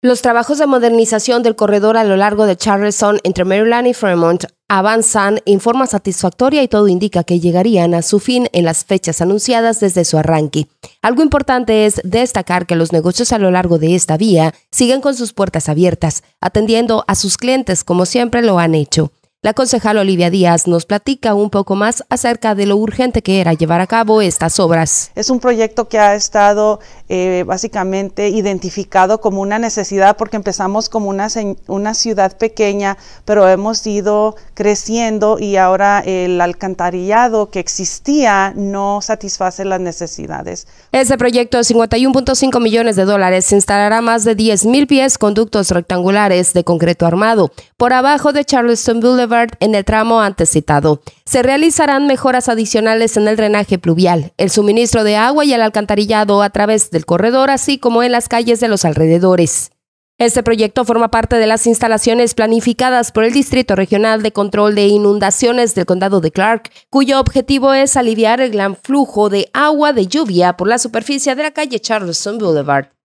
Los trabajos de modernización del corredor a lo largo de Charleston entre Maryland y Fremont avanzan en forma satisfactoria y todo indica que llegarían a su fin en las fechas anunciadas desde su arranque. Algo importante es destacar que los negocios a lo largo de esta vía siguen con sus puertas abiertas, atendiendo a sus clientes como siempre lo han hecho. La concejal Olivia Díaz nos platica un poco más acerca de lo urgente que era llevar a cabo estas obras. Es un proyecto que ha estado eh, básicamente identificado como una necesidad porque empezamos como una, ciudad pequeña, pero hemos ido creciendo y ahora el alcantarillado que existía no satisface las necesidades. Este proyecto de 51.5 millones de dólares instalará más de 10 mil pies conductos rectangulares de concreto armado por abajo de Charleston Boulevard en el tramo antes citado. Se realizarán mejoras adicionales en el drenaje pluvial, el suministro de agua y el alcantarillado a través del corredor, así como en las calles de los alrededores. Este proyecto forma parte de las instalaciones planificadas por el Distrito Regional de Control de Inundaciones del Condado de Clark, cuyo objetivo es aliviar el gran flujo de agua de lluvia por la superficie de la calle Charleston Boulevard.